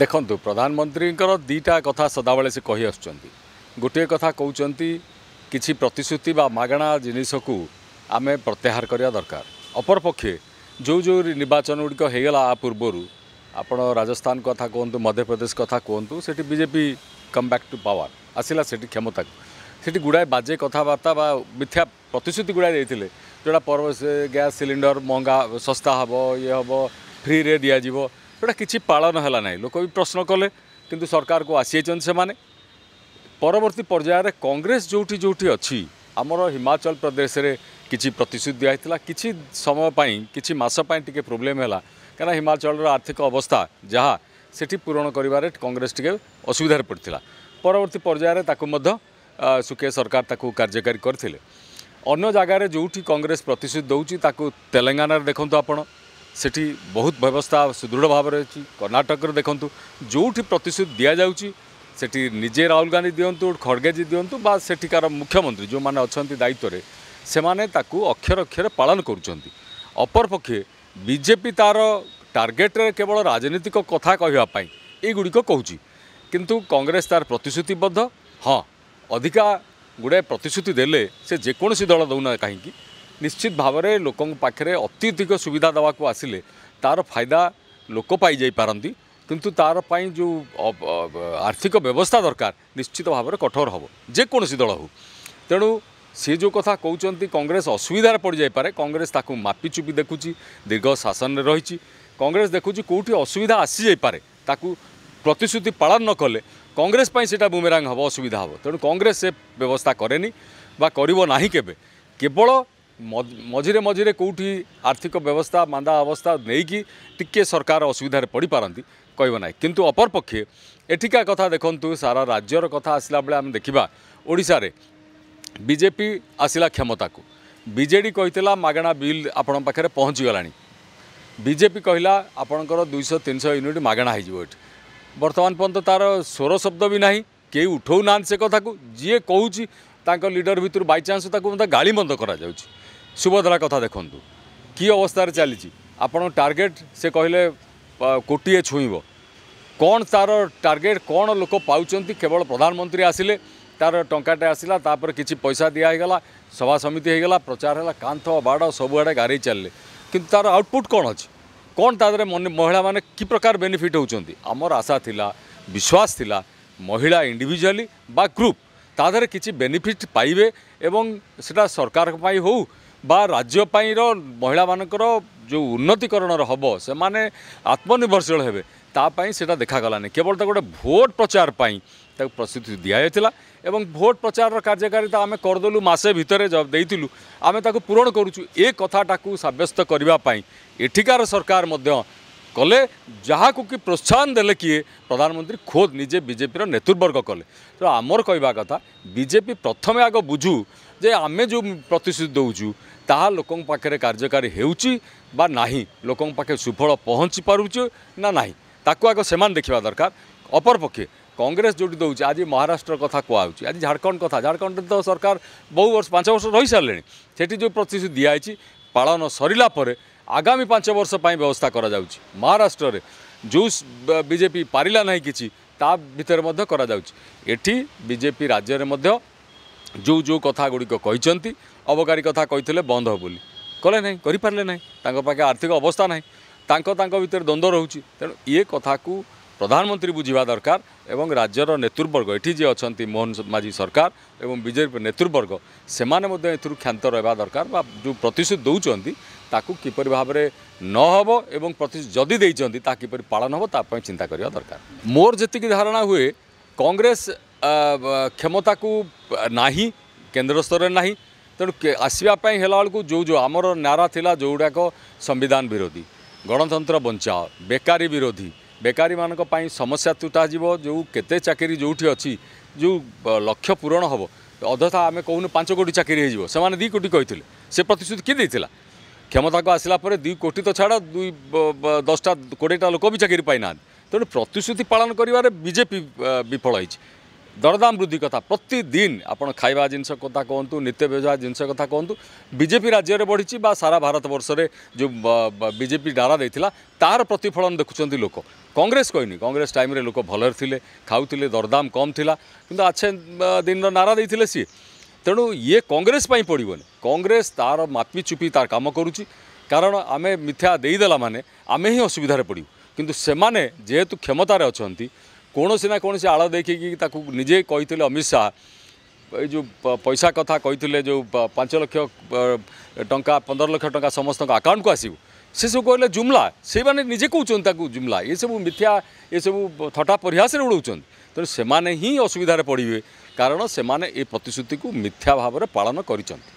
ଦେଖନ୍ତୁ ପ୍ରଧାନମନ୍ତ୍ରୀଙ୍କର ଦୁଇଟା କଥା ସଦାବେଳେ ସେ କହିଆସୁଛନ୍ତି ଗୋଟିଏ କଥା କହୁଛନ୍ତି କିଛି ପ୍ରତିଶ୍ରୁତି ବା ମାଗଣା ଜିନିଷକୁ ଆମେ ପ୍ରତ୍ୟାହାର କରିବା ଦରକାର ଅପରପକ୍ଷେ ଯେଉଁ ଯେଉଁ ନିର୍ବାଚନ ଗୁଡ଼ିକ ହୋଇଗଲା ଆ ପୂର୍ବରୁ ଆପଣ ରାଜସ୍ଥାନ କଥା କୁହନ୍ତୁ ମଧ୍ୟପ୍ରଦେଶ କଥା କୁହନ୍ତୁ ସେଠି BJP come back to power ଆସିଲା ସେଠି କ୍ଷମତାକୁ ସେଠି ଗୁଡ଼ାଏ ବାଜେ କଥାବାର୍ତ୍ତା ବା ମିଥ୍ୟା ପ୍ରତିଶ୍ରୁତି ଗୁଡ଼ାଏ ଦେଇଥିଲେ ଯେଉଁଟା ପର ଗ୍ୟାସ୍ ସିଲିଣ୍ଡର ମହଙ୍ଗା ଶସ୍ତା ହେବ ଇଏ ହେବ ଫ୍ରିରେ ଦିଆଯିବ ସେଇଟା କିଛି ପାଳନ ହେଲା ନାହିଁ ଲୋକ ବି ପ୍ରଶ୍ନ କଲେ କିନ୍ତୁ ସରକାରକୁ ଆସିଯାଇଛନ୍ତି ସେମାନେ ପରବର୍ତ୍ତୀ ପର୍ଯ୍ୟାୟରେ କଂଗ୍ରେସ ଯେଉଁଠି ଯେଉଁଠି ଅଛି ଆମର ହିମାଚଳ ପ୍ରଦେଶରେ କିଛି ପ୍ରତିଶ୍ରୁତି ଦିଆହେଇଥିଲା କିଛି ସମୟ ପାଇଁ କିଛି ମାସ ପାଇଁ ଟିକେ ପ୍ରୋବ୍ଲେମ୍ ହେଲା କାରଣ ହିମାଚଳର ଆର୍ଥିକ ଅବସ୍ଥା ଯାହା ସେଠି ପୂରଣ କରିବାରେ କଂଗ୍ରେସ ଟିକେ ଅସୁବିଧାରେ ପଡ଼ିଥିଲା ପରବର୍ତ୍ତୀ ପର୍ଯ୍ୟାୟରେ ତାକୁ ମଧ୍ୟ ସୁକେ ସରକାର ତାକୁ କାର୍ଯ୍ୟକାରୀ କରିଥିଲେ ଅନ୍ୟ ଜାଗାରେ ଯେଉଁଠି କଂଗ୍ରେସ ପ୍ରତିଶ୍ରୁତି ଦେଉଛି ତାକୁ ତେଲେଙ୍ଗାନାରେ ଦେଖନ୍ତୁ ଆପଣ সেটি বহুত ব্যবস্থা সুদৃঢ় ভাবে রয়েছে কর্ণাটকর দেখুন যেটি প্রতিশ্রুতি দিয়া যাচ্ছি সেটি নিজে রাহুল গান্ধী দিও খড়গেজি দিও বা সেটিকার মুখ্যমন্ত্রী যে অনেক সে তাকে অক্ষর অক্ষরে পালন করছেন অপরপক্ষে বিজেপি তার টার্গেটরে কেবল রাজনৈতিক কথা কহা এইগুড়ি কুচি কিন্তু কংগ্রেস তার প্রতিশ্রুতিবদ্ধ হ্যাঁ অধিকা গুড়াଏ ପ୍ରତିଶ୍ରୁତି ଦେଲେ ସେ ଯେକୌଣସି ଦଳ ଦେଉନା କାହିଁକି নিশ্চিত ନିଶ୍ଚିତ ଭାବରେ ଲୋକଙ୍କ ପାଖରେ ଅତ୍ୟଧିକ ସୁବିଧା ଦେବାକୁ ଆସିଲେ ତା'ର ଫାଇଦା ଲୋକ ପାଇଯାଇପାରନ୍ତି কিন্তু তার যে আর্থিক ব্যবস্থা দরকার নিশ্চিত ভাবে কঠোর হব যে ଯେକୌଣସି দল ହେଉ তেমন সে যে কথা কৌন কংগ্রেস অসুবিধার পড়ে যাইপরে কংগ্রেস তাকে মাপি চুপি দেখুছি দীর্ঘ শাসনের রয়েছে কংগ্রেস দেখুছি কেউটি অসুবিধা আসি যাইপরে তাকে প্রতিশ্রুতি পালন নকলে কংগ্রেস সেটা বুমেরাং হব অসুবিধা হব তেমন কংগ্রেস সে ব্যবস্থা করেনি বা করব না কেবে কেবল ମଝିରେ ମଝିରେ କେଉଁଠି ଆର୍ଥିକ ବ୍ୟବସ୍ଥା ମାନ୍ଦା ଅବସ୍ଥା ନେଇକି ଟିକିଏ ସରକାର ଅସୁବିଧାରେ ପଡ଼ିପାରନ୍ତି କହିବ ନାହିଁ କିନ୍ତୁ ଅପରପକ୍ଷେ ଏଠିକା କଥା ଦେଖନ୍ତୁ ସାରା ରାଜ୍ୟର କଥା ଆସିଲା ବେଳେ ଆମେ ଦେଖିବା ଓଡ଼ିଶାରେ ବିଜେପି ଆସିଲା କ୍ଷମତାକୁ ବିଜେଡ଼ି କହିଥିଲା ମାଗଣା ବିଲ୍ ଆପଣଙ୍କ ପାଖରେ ପହଞ୍ଚିଗଲାଣି ବିଜେପି କହିଲା ଆପଣଙ୍କର ଦୁଇଶହ ତିନିଶହ ୟୁନିଟ୍ ମାଗଣା ହୋଇଯିବ ଏଠି ବର୍ତ୍ତମାନ ପର୍ଯ୍ୟନ୍ତ ତା'ର ସ୍ୱର ଶବ୍ଦ ବି ନାହିଁ କେହି ଉଠାଉନାହାନ୍ତି ସେ କଥାକୁ ଯିଏ କହୁଛି ତାଙ୍କ ଲିଡର ଭିତରୁ ବାଇଚାନ୍ସ ତାକୁ ମଧ୍ୟ ଗାଳିବନ୍ଦ କରାଯାଉଛି ସୁଭଦ୍ରା କଥା ଦେଖନ୍ତୁ କି ଅବସ୍ଥାରେ ଚାଲିଛି ଆପଣଙ୍କ ଟାର୍ଗେଟ୍ ସେ କହିଲେ କୋଟିଏ ଛୁଇଁବ କ'ଣ ତା'ର ଟାର୍ଗେଟ୍ କ'ଣ ଲୋକ ପାଉଛନ୍ତି କେବଳ ପ୍ରଧାନମନ୍ତ୍ରୀ ଆସିଲେ ତା'ର ଟଙ୍କାଟେ ଆସିଲା ତାପରେ କିଛି ପଇସା ଦିଆ ହେଇଗଲା ସଭା ସମିତି ହେଇଗଲା ପ୍ରଚାର ହେଲା କାନ୍ଥ ବାଡ଼ ସବୁଆଡ଼େ ଗାରେଇ ଚାଲିଲେ କିନ୍ତୁ ତା'ର ଆଉଟପୁଟ୍ କ'ଣ ଅଛି କ'ଣ ତା ଦେହରେ ମହିଳାମାନେ କି ପ୍ରକାର ବେନିଫିଟ୍ ହେଉଛନ୍ତି ଆମର ଆଶା ଥିଲା ବିଶ୍ୱାସ ଥିଲା ମହିଳା ଇଣ୍ଡିଭିଜୁଆଲି ବା ଗ୍ରୁପ୍ ତା ଦେହରେ କିଛି ବେନିଫିଟ୍ ପାଇବେ ଏବଂ ସେଟା ସରକାରଙ୍କ ପାଇଁ ହେଉ ବା ରାଜ୍ୟ ପାଇଁର ମହିଳାମାନଙ୍କର ଯେଉଁ ଉନ୍ନତିକରଣର ହେବ ସେମାନେ ଆତ୍ମନିର୍ଭରଶୀଳ ହେବେ ତା ପାଇଁ ସେଇଟା ଦେଖାଗଲାନି କେବଳ ତ ଗୋଟେ ଭୋଟ୍ ପ୍ରଚାର ପାଇଁ ତାକୁ ପ୍ରସ୍ତୁତି ଦିଆଯାଇଥିଲା ଏବଂ ଭୋଟ୍ ପ୍ରଚାରର କାର୍ଯ୍ୟକାରିତା ଆମେ କରିଦେଲୁ ମାସେ ଭିତରେ ଦେଇଥିଲୁ ଆମେ ତାକୁ ପୂରଣ କରୁଛୁ ଏ କଥାଟାକୁ ସାବ୍ୟସ୍ତ କରିବା ପାଇଁ ଏଠିକାର ସରକାର ମଧ୍ୟ କଲେ ଯାହାକୁ କି ପ୍ରୋତ୍ସାହନ ଦେଲେ କିଏ ପ୍ରଧାନମନ୍ତ୍ରୀ ଖୋଦ୍ ନିଜେ ବିଜେପିର ନେତୃବର୍ଗ କଲେ ତ ଆମର କହିବା କଥା ବିଜେପି ପ୍ରଥମେ ଆଗ ବୁଝୁ ଯେ ଆମେ ଯେଉଁ ପ୍ରତିଶ୍ରୁତି ଦେଉଛୁ ତାହା ଲୋକଙ୍କ ପାଖରେ କାର୍ଯ୍ୟକାରୀ ହେଉଛି ବା ନାହିଁ ଲୋକଙ୍କ ପାଖରେ ସୁଫଳ ପହଞ୍ଚି ପାରୁଛୁ ନା ନାହିଁ ତାକୁ ଆଗ ସେମାନେ ଦେଖିବା ଦରକାର ଅପରପକ୍ଷେ কংগ্রেস যেটি দেছে আজ মহারাষ্ট্র কথা কুয়াছে আজ ঝাড়খণ্ড কথা ঝাড়খণ্ডে তো সরকার বহু বর্ষ পাঁচ বর্ষ রয়ে সারে সেটি যে প্রতিশ্রুতি দিয়েছে পাাল সরিলা পরে ଆଗାମୀ ପାଞ୍ଚ ବର୍ଷ ପାଇଁ ବ୍ୟବସ୍ଥା କରାଯାଉଛି ମହାରାଷ୍ଟ୍ରରେ ଯେଉଁ ବିଜେପି ପାରିଲା ନାହିଁ କିଛି ତା ଭିତରେ ମଧ୍ୟ କରାଯାଉଛି ଏଠି ବିଜେପି ରାଜ୍ୟରେ ମଧ୍ୟ ଯେଉଁ ଯେଉଁ କଥା ଗୁଡ଼ିକ କହିଛନ୍ତି ଅବକାରୀ କଥା କହିଥିଲେ ବନ୍ଦ ହେବ ବୋଲି କଲେ ନାହିଁ କରିପାରିଲେ ନାହିଁ ତାଙ୍କ ପାଖେ ଆର୍ଥିକ ଅବସ୍ଥା ନାହିଁ ତାଙ୍କ ତାଙ୍କ ଭିତରେ ଦ୍ୱନ୍ଦ୍ୱ ରହୁଛି ତେଣୁ ଏ କଥାକୁ ପ୍ରଧାନମନ୍ତ୍ରୀ ବୁଝିବା ଦରକାର ଏବଂ ରାଜ୍ୟର ନେତୃବର୍ଗ ଏଠି ଯିଏ ଅଛନ୍ତି ମୋହନ ମାଝୀ ସରକାର ଏବଂ ବିଜେପି ନେତୃବର୍ଗ ସେମାନେ ମଧ୍ୟ ଏଥିରୁ କ୍ଷାନ୍ତ ରହିବା ଦରକାର ବା ଯେଉଁ ପ୍ରତିଶ୍ରୁତି ଦେଉଛନ୍ତି ତାକୁ କିପରି ଭାବରେ ନ ହେବ ଏବଂ ପ୍ରତି ଯଦି ଦେଇଛନ୍ତି ତାହା କିପରି ପାଳନ ହେବ ତା ପାଇଁ ଚିନ୍ତା କରିବା ଦରକାର ମୋର ଯେତିକି ଧାରଣା ହୁଏ କଂଗ୍ରେସ କ୍ଷମତାକୁ ନାହିଁ କେନ୍ଦ୍ର ସ୍ତରରେ ନାହିଁ ତେଣୁ ଆସିବା ପାଇଁ ହେଲା ବେଳକୁ ଯେଉଁ ଯେଉଁ ଆମର ନାରା ଥିଲା ଯେଉଁଗୁଡ଼ାକ ସମ୍ବିଧାନ ବିରୋଧୀ ଗଣତନ୍ତ୍ର ବଞ୍ଚାଅ ବେକାରୀ ବିରୋଧୀ ବେକାରୀମାନଙ୍କ ପାଇଁ ସମସ୍ୟା ତୁଟାଯିବ ଯେଉଁ କେତେ ଚାକିରି ଯେଉଁଠି ଅଛି ଯେଉଁ ଲକ୍ଷ୍ୟ ପୂରଣ ହେବ ଅଧଥା ଆମେ କହୁନୁ ପାଞ୍ଚ କୋଟି ଚାକିରି ହେଇଯିବ ସେମାନେ ଦୁଇ କୋଟି କହିଥିଲେ ସେ ପ୍ରତିଶ୍ରୁତି କିଏ ଦେଇଥିଲା କ୍ଷମତାକୁ ଆସିଲା ପରେ ଦୁଇ କୋଟି ତ ଛାଡ଼ ଦୁଇ ଦଶଟା କୋଡ଼ିଏଟା ଲୋକ ବି ଚାକିରି ପାଇନାହାନ୍ତି ତେଣୁ ପ୍ରତିଶ୍ରୁତି ପାଳନ କରିବାରେ ବିଜେପି ବିଫଳ ହେଇଛି ଦରଦାମ ବୃଦ୍ଧି କଥା ପ୍ରତିଦିନ ଆପଣ ଖାଇବା ଜିନିଷ କଥା କୁହନ୍ତୁ ନିତ୍ୟବ୍ୟବସାୟ ଜିନିଷ କଥା କୁହନ୍ତୁ ବିଜେପି ରାଜ୍ୟରେ ବଢ଼ିଛି ବା ସାରା ଭାରତ ବର୍ଷରେ ଯେଉଁ ବିଜେପି ଡାରା ଦେଇଥିଲା ତାହାର ପ୍ରତିଫଳନ ଦେଖୁଛନ୍ତି ଲୋକ କଂଗ୍ରେସ କହିନି କଂଗ୍ରେସ ଟାଇମ୍ରେ ଲୋକ ଭଲରେ ଥିଲେ ଖାଉଥିଲେ ଦରଦାମ କମ୍ ଥିଲା କିନ୍ତୁ ଆଛେ ଦିନର ନାରା ଦେଇଥିଲେ ସିଏ ତେଣୁ ଇଏ କଂଗ୍ରେସ ପାଇଁ ପଡ଼ିବନି କଂଗ୍ରେସ ତା'ର ମାପି ଚୁପି ତା'ର କାମ କରୁଛି କାରଣ ଆମେ ମିଥ୍ୟା ଦେଇଦେଲା ମାନେ ଆମେ ହିଁ ଅସୁବିଧାରେ ପଡ଼ିବୁ କିନ୍ତୁ ସେମାନେ ଯେହେତୁ କ୍ଷମତାରେ ଅଛନ୍ତି କୌଣସି ନା କୌଣସି ଆଳ ଦେଖିକି ତାକୁ ନିଜେ କହିଥିଲେ ଅମିତ ଶାହା ଏଇ ଯେଉଁ ପଇସା କଥା କହିଥିଲେ ଯେଉଁ ପାଞ୍ଚ ଲକ୍ଷ ଟଙ୍କା ପନ୍ଦର ଲକ୍ଷ ଟଙ୍କା ସମସ୍ତଙ୍କ ଆକାଉଣ୍ଟକୁ ଆସିବ ସେସବୁ କହିଲେ ଜୁମ୍ଲା ସେଇମାନେ ନିଜେ କହୁଛନ୍ତି ତାକୁ ଜୁମ୍ଲା ଏସବୁ ମିଥ୍ୟା ଏସବୁ ଥଟା ପରିହାସରେ ଉଡ଼ଉଛନ୍ତି ତେଣୁ ସେମାନେ ହିଁ ଅସୁବିଧାରେ ପଡ଼ିବେ କାରଣ ସେମାନେ ଏ ପ୍ରତିଶ୍ରୁତିକୁ ମିଥ୍ୟା ଭାବରେ ପାଳନ କରିଛନ୍ତି